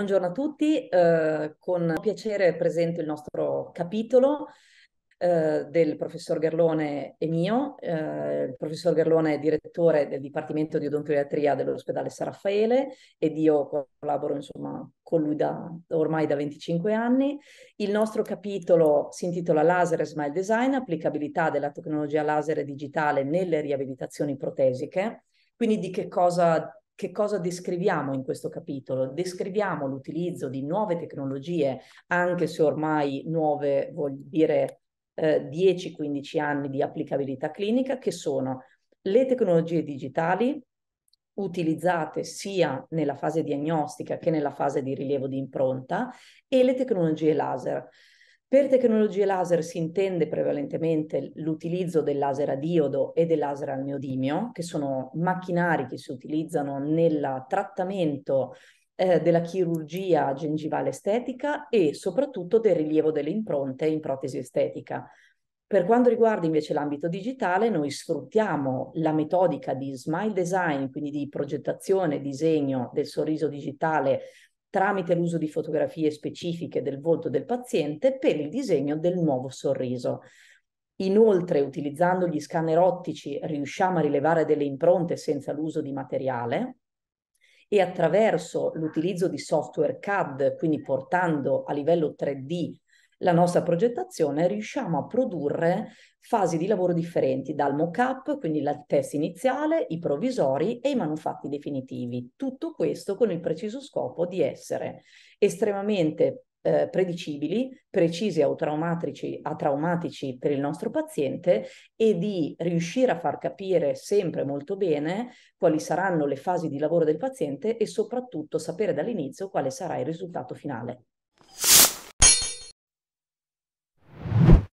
buongiorno a tutti. Eh, con piacere presento il nostro capitolo eh, del professor Gerlone e mio. Eh, il professor Gerlone è direttore del Dipartimento di Odontoiatria dell'ospedale San Raffaele ed io collaboro insomma, con lui da, ormai da 25 anni. Il nostro capitolo si intitola Laser e Smile Design, applicabilità della tecnologia laser digitale nelle riabilitazioni protesiche. Quindi di che cosa che cosa descriviamo in questo capitolo? Descriviamo l'utilizzo di nuove tecnologie, anche se ormai nuove vuol dire eh, 10-15 anni di applicabilità clinica, che sono le tecnologie digitali utilizzate sia nella fase diagnostica che nella fase di rilievo di impronta e le tecnologie laser. Per tecnologie laser si intende prevalentemente l'utilizzo del laser a diodo e del laser al neodimio, che sono macchinari che si utilizzano nel trattamento eh, della chirurgia gengivale estetica e soprattutto del rilievo delle impronte in protesi estetica. Per quanto riguarda invece l'ambito digitale, noi sfruttiamo la metodica di smile design, quindi di progettazione, e disegno del sorriso digitale tramite l'uso di fotografie specifiche del volto del paziente per il disegno del nuovo sorriso. Inoltre, utilizzando gli scanner ottici, riusciamo a rilevare delle impronte senza l'uso di materiale e attraverso l'utilizzo di software CAD, quindi portando a livello 3D la nostra progettazione, riusciamo a produrre fasi di lavoro differenti dal mock-up, quindi il test iniziale, i provvisori e i manufatti definitivi. Tutto questo con il preciso scopo di essere estremamente eh, predicibili, precisi o traumatici per il nostro paziente e di riuscire a far capire sempre molto bene quali saranno le fasi di lavoro del paziente e soprattutto sapere dall'inizio quale sarà il risultato finale.